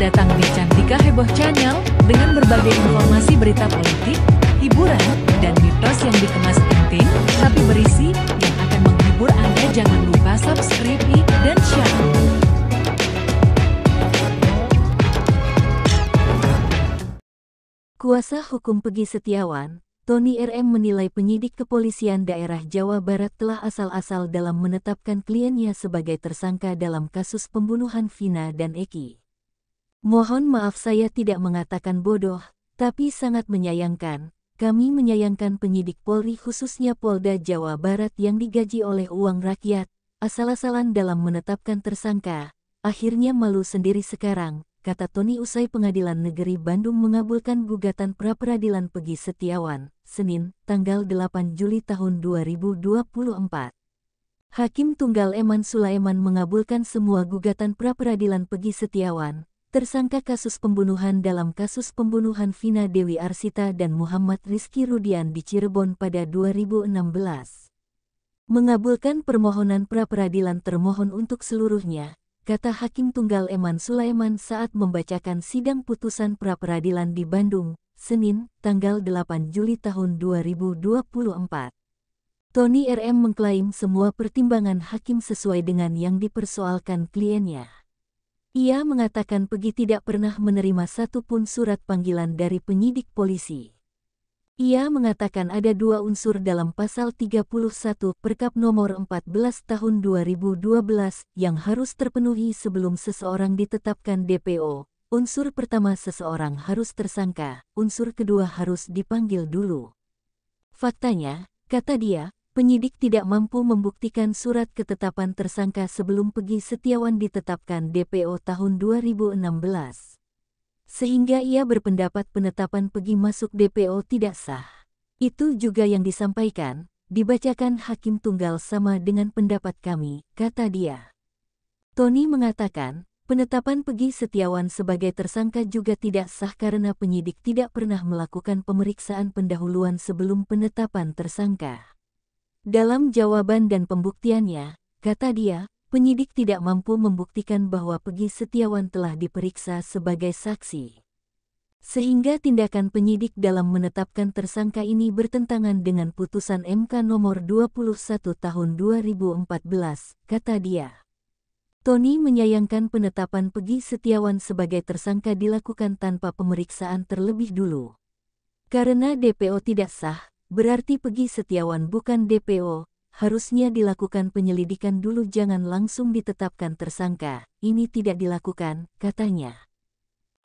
datang di Cantika Heboh Channel dengan berbagai informasi berita politik, hiburan, dan mitos yang dikemas penting tapi berisi yang akan menghibur Anda. Jangan lupa subscribe dan share. Kuasa hukum Pegi Setiawan, Tony RM menilai penyidik kepolisian daerah Jawa Barat telah asal-asal dalam menetapkan kliennya sebagai tersangka dalam kasus pembunuhan Vina dan Eki. Mohon maaf saya tidak mengatakan bodoh, tapi sangat menyayangkan. Kami menyayangkan penyidik Polri khususnya Polda Jawa Barat yang digaji oleh uang rakyat, asal-asalan dalam menetapkan tersangka. Akhirnya malu sendiri sekarang, kata Tony usai pengadilan negeri Bandung mengabulkan gugatan pra-peradilan Pegi Setiawan, Senin, tanggal 8 Juli tahun 2024. Hakim Tunggal Eman Sulaiman mengabulkan semua gugatan pra-peradilan Pegi Setiawan, tersangka kasus pembunuhan dalam kasus pembunuhan Vina Dewi Arsita dan Muhammad Rizky Rudian di Cirebon pada 2016. Mengabulkan permohonan pra-peradilan termohon untuk seluruhnya, kata Hakim Tunggal Eman Sulaiman saat membacakan sidang putusan pra-peradilan di Bandung, Senin, tanggal 8 Juli tahun 2024. Tony RM mengklaim semua pertimbangan hakim sesuai dengan yang dipersoalkan kliennya. Ia mengatakan Pegi tidak pernah menerima satupun surat panggilan dari penyidik polisi. Ia mengatakan ada dua unsur dalam pasal 31 Perkap nomor 14 tahun 2012 yang harus terpenuhi sebelum seseorang ditetapkan DPO. Unsur pertama seseorang harus tersangka, unsur kedua harus dipanggil dulu. Faktanya, kata dia, penyidik tidak mampu membuktikan surat ketetapan tersangka sebelum Pegi Setiawan ditetapkan DPO tahun 2016. Sehingga ia berpendapat penetapan Pegi masuk DPO tidak sah. Itu juga yang disampaikan, dibacakan Hakim Tunggal sama dengan pendapat kami, kata dia. Tony mengatakan, penetapan Pegi Setiawan sebagai tersangka juga tidak sah karena penyidik tidak pernah melakukan pemeriksaan pendahuluan sebelum penetapan tersangka. Dalam jawaban dan pembuktiannya, kata dia, penyidik tidak mampu membuktikan bahwa Pegi Setiawan telah diperiksa sebagai saksi. Sehingga tindakan penyidik dalam menetapkan tersangka ini bertentangan dengan putusan MK nomor 21 tahun 2014, kata dia. Tony menyayangkan penetapan Pegi Setiawan sebagai tersangka dilakukan tanpa pemeriksaan terlebih dulu. Karena DPO tidak sah, berarti pergi Setiawan bukan DPO, harusnya dilakukan penyelidikan dulu jangan langsung ditetapkan tersangka, ini tidak dilakukan, katanya.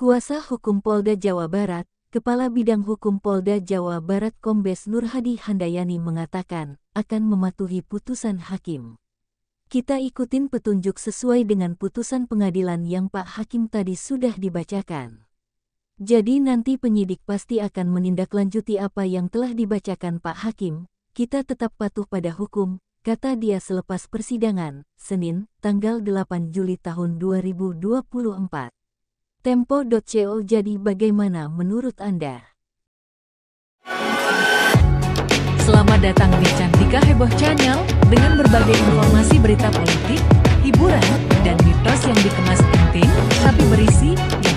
Kuasa Hukum Polda Jawa Barat, Kepala Bidang Hukum Polda Jawa Barat Kombes Nurhadi Handayani mengatakan, akan mematuhi putusan hakim. Kita ikutin petunjuk sesuai dengan putusan pengadilan yang Pak Hakim tadi sudah dibacakan. Jadi nanti penyidik pasti akan menindaklanjuti apa yang telah dibacakan Pak Hakim. Kita tetap patuh pada hukum, kata dia selepas persidangan, Senin, tanggal 8 Juli tahun 2024. Tempo.co jadi bagaimana menurut Anda? Selamat datang di Cantika Heboh Channel dengan berbagai informasi berita politik, hiburan, dan mitos yang dikemas penting, tapi berisi yang